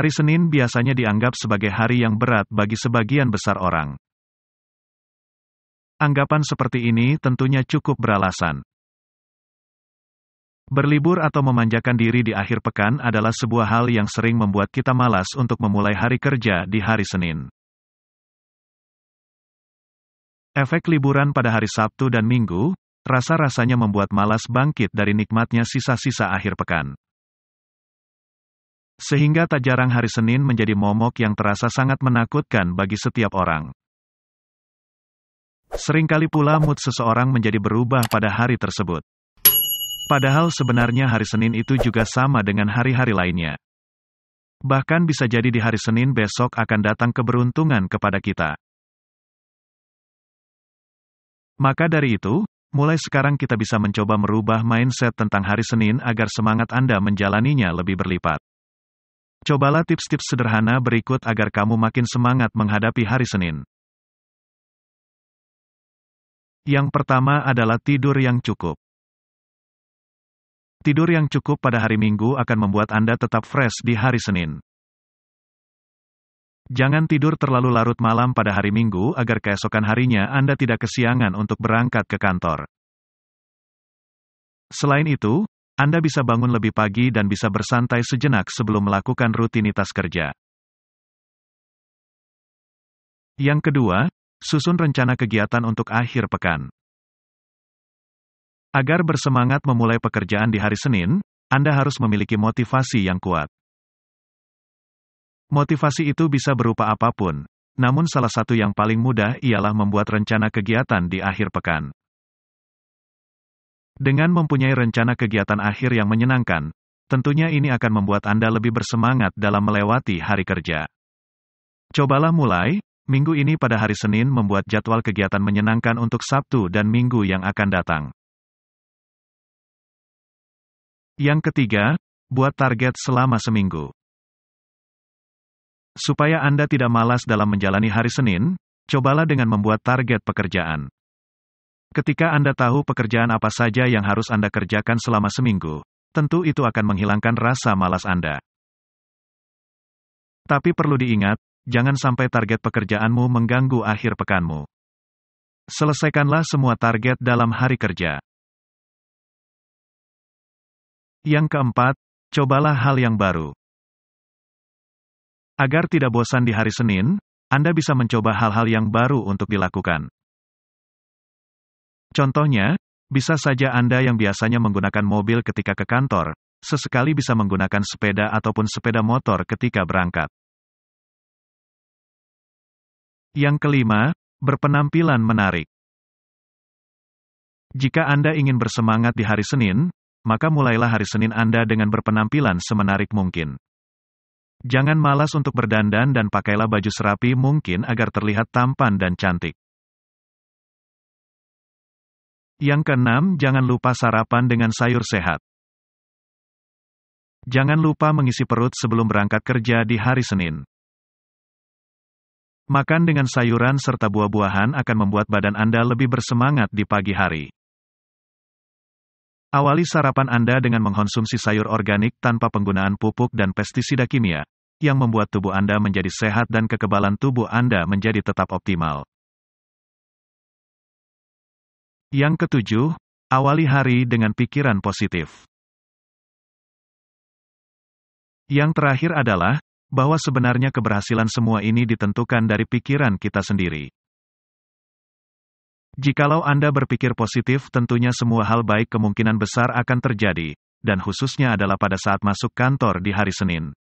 Hari Senin biasanya dianggap sebagai hari yang berat bagi sebagian besar orang. Anggapan seperti ini tentunya cukup beralasan. Berlibur atau memanjakan diri di akhir pekan adalah sebuah hal yang sering membuat kita malas untuk memulai hari kerja di hari Senin. Efek liburan pada hari Sabtu dan Minggu, rasa-rasanya membuat malas bangkit dari nikmatnya sisa-sisa akhir pekan. Sehingga tak jarang hari Senin menjadi momok yang terasa sangat menakutkan bagi setiap orang. Seringkali pula mood seseorang menjadi berubah pada hari tersebut. Padahal sebenarnya hari Senin itu juga sama dengan hari-hari lainnya. Bahkan bisa jadi di hari Senin besok akan datang keberuntungan kepada kita. Maka dari itu, mulai sekarang kita bisa mencoba merubah mindset tentang hari Senin agar semangat Anda menjalaninya lebih berlipat. Cobalah tips-tips sederhana berikut agar kamu makin semangat menghadapi hari Senin. Yang pertama adalah tidur yang cukup. Tidur yang cukup pada hari Minggu akan membuat Anda tetap fresh di hari Senin. Jangan tidur terlalu larut malam pada hari Minggu agar keesokan harinya Anda tidak kesiangan untuk berangkat ke kantor. Selain itu, anda bisa bangun lebih pagi dan bisa bersantai sejenak sebelum melakukan rutinitas kerja. Yang kedua, susun rencana kegiatan untuk akhir pekan. Agar bersemangat memulai pekerjaan di hari Senin, Anda harus memiliki motivasi yang kuat. Motivasi itu bisa berupa apapun, namun salah satu yang paling mudah ialah membuat rencana kegiatan di akhir pekan. Dengan mempunyai rencana kegiatan akhir yang menyenangkan, tentunya ini akan membuat Anda lebih bersemangat dalam melewati hari kerja. Cobalah mulai, minggu ini pada hari Senin membuat jadwal kegiatan menyenangkan untuk Sabtu dan Minggu yang akan datang. Yang ketiga, buat target selama seminggu. Supaya Anda tidak malas dalam menjalani hari Senin, cobalah dengan membuat target pekerjaan. Ketika Anda tahu pekerjaan apa saja yang harus Anda kerjakan selama seminggu, tentu itu akan menghilangkan rasa malas Anda. Tapi perlu diingat, jangan sampai target pekerjaanmu mengganggu akhir pekanmu. Selesaikanlah semua target dalam hari kerja. Yang keempat, cobalah hal yang baru. Agar tidak bosan di hari Senin, Anda bisa mencoba hal-hal yang baru untuk dilakukan. Contohnya, bisa saja Anda yang biasanya menggunakan mobil ketika ke kantor, sesekali bisa menggunakan sepeda ataupun sepeda motor ketika berangkat. Yang kelima, berpenampilan menarik. Jika Anda ingin bersemangat di hari Senin, maka mulailah hari Senin Anda dengan berpenampilan semenarik mungkin. Jangan malas untuk berdandan dan pakailah baju serapi mungkin agar terlihat tampan dan cantik. Yang keenam, jangan lupa sarapan dengan sayur sehat. Jangan lupa mengisi perut sebelum berangkat kerja di hari Senin. Makan dengan sayuran serta buah-buahan akan membuat badan Anda lebih bersemangat di pagi hari. Awali sarapan Anda dengan mengkonsumsi sayur organik tanpa penggunaan pupuk dan pestisida kimia, yang membuat tubuh Anda menjadi sehat dan kekebalan tubuh Anda menjadi tetap optimal. Yang ketujuh, awali hari dengan pikiran positif. Yang terakhir adalah bahwa sebenarnya keberhasilan semua ini ditentukan dari pikiran kita sendiri. Jikalau Anda berpikir positif, tentunya semua hal baik kemungkinan besar akan terjadi, dan khususnya adalah pada saat masuk kantor di hari Senin.